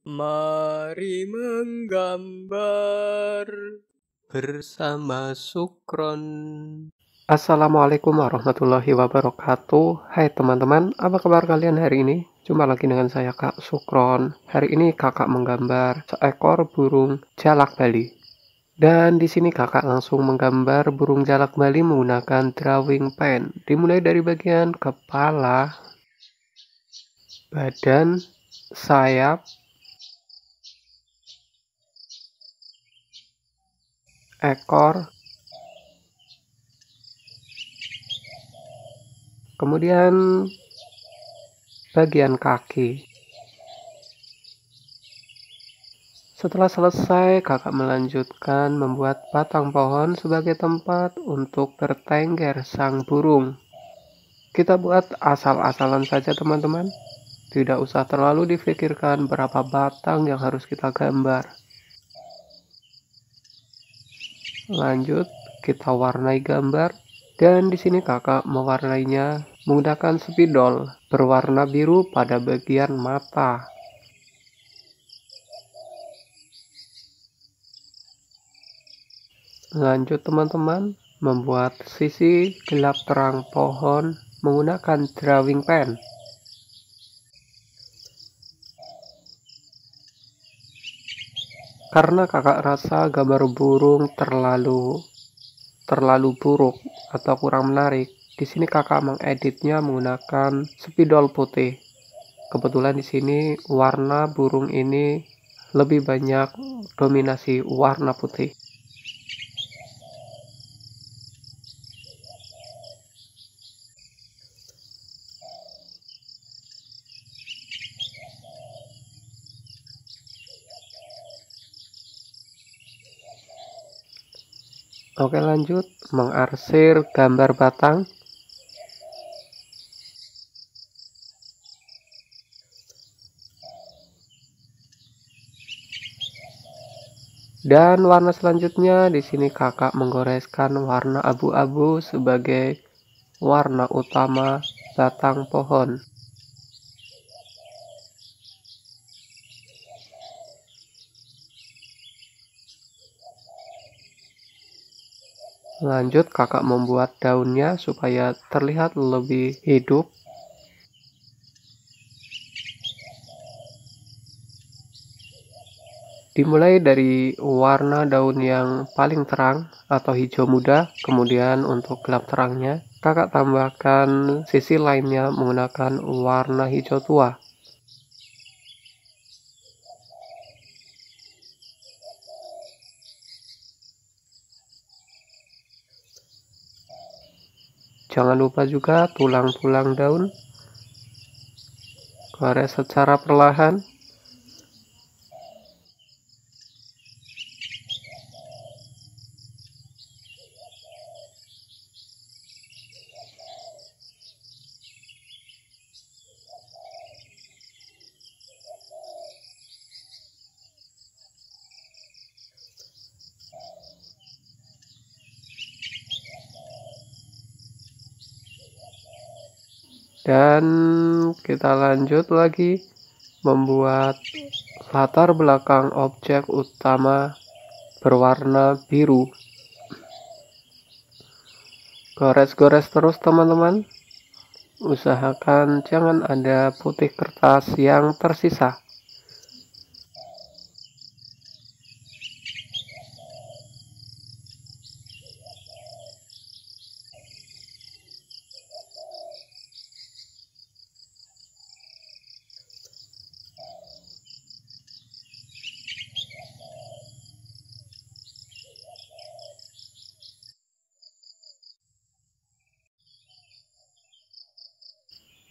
Mari menggambar bersama Sukron. Assalamualaikum warahmatullahi wabarakatuh. Hai teman-teman, apa kabar kalian hari ini? Jumpa lagi dengan saya Kak Sukron. Hari ini kakak menggambar seekor burung jalak Bali. Dan di sini kakak langsung menggambar burung jalak Bali menggunakan drawing pen. Dimulai dari bagian kepala, badan, sayap, ekor. Kemudian bagian kaki. Setelah selesai, kakak melanjutkan membuat batang pohon sebagai tempat untuk bertengger sang burung. Kita buat asal-asalan saja teman-teman. Tidak usah terlalu difikirkan berapa batang yang harus kita gambar. lanjut kita warnai gambar dan di sini kakak mewarnainya menggunakan spidol berwarna biru pada bagian mata lanjut teman-teman membuat sisi gelap terang pohon menggunakan drawing pen karena kakak rasa gambar burung terlalu terlalu buruk atau kurang menarik. Di sini kakak mengeditnya menggunakan spidol putih. Kebetulan di sini warna burung ini lebih banyak dominasi warna putih. Oke lanjut mengarsir gambar batang Dan warna selanjutnya di sini kakak menggoreskan warna abu-abu sebagai warna utama batang pohon. Lanjut, kakak membuat daunnya supaya terlihat lebih hidup. Dimulai dari warna daun yang paling terang atau hijau muda, kemudian untuk gelap terangnya, kakak tambahkan sisi lainnya menggunakan warna hijau tua. Jangan lupa juga tulang-tulang daun korek secara perlahan dan kita lanjut lagi membuat latar belakang objek utama berwarna biru gores-gores terus teman-teman usahakan jangan ada putih kertas yang tersisa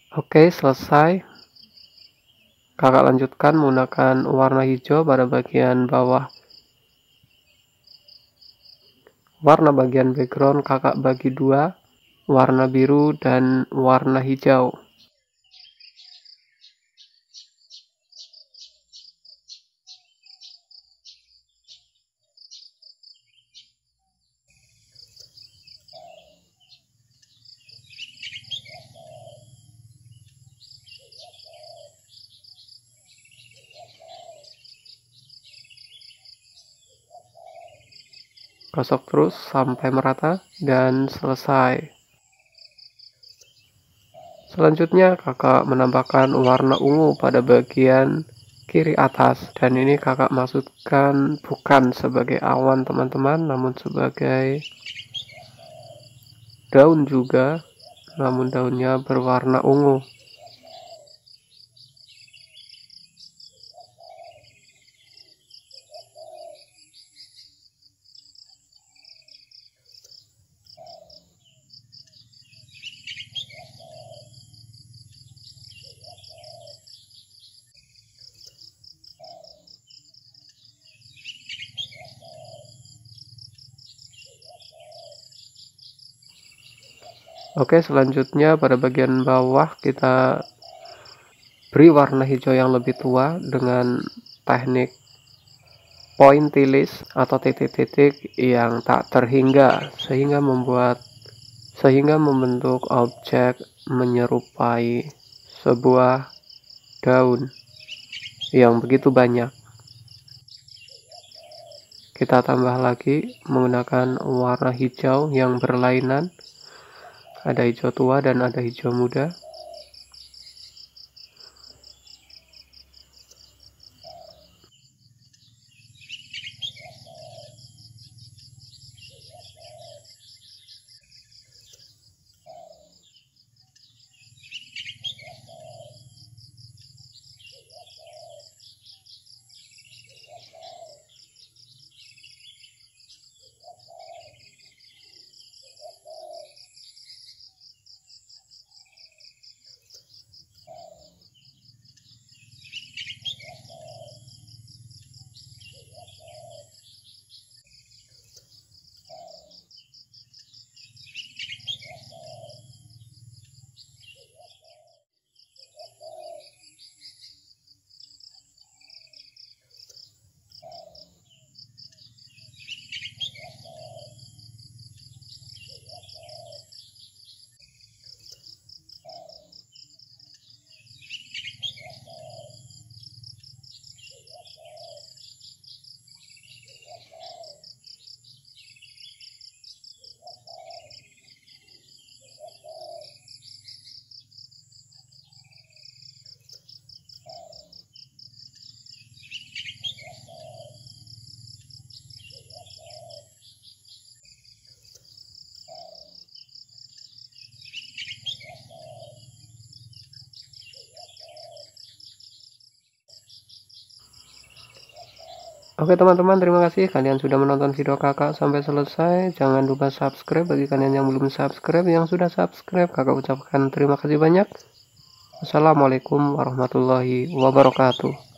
Oke, selesai. Kakak lanjutkan menggunakan warna hijau pada bagian bawah. Warna bagian background kakak bagi dua, warna biru dan warna hijau. gosok terus sampai merata dan selesai. Selanjutnya kakak menambahkan warna ungu pada bagian kiri atas dan ini kakak maksudkan bukan sebagai awan teman-teman namun sebagai daun juga namun daunnya berwarna ungu Oke, selanjutnya pada bagian bawah kita beri warna hijau yang lebih tua dengan teknik point atau titik-titik yang tak terhingga sehingga membuat sehingga membentuk objek menyerupai sebuah daun yang begitu banyak. Kita tambah lagi menggunakan warna hijau yang berlainan ada hijau tua dan ada hijau muda Oke teman-teman terima kasih kalian sudah menonton video kakak sampai selesai Jangan lupa subscribe bagi kalian yang belum subscribe Yang sudah subscribe kakak ucapkan terima kasih banyak Assalamualaikum warahmatullahi wabarakatuh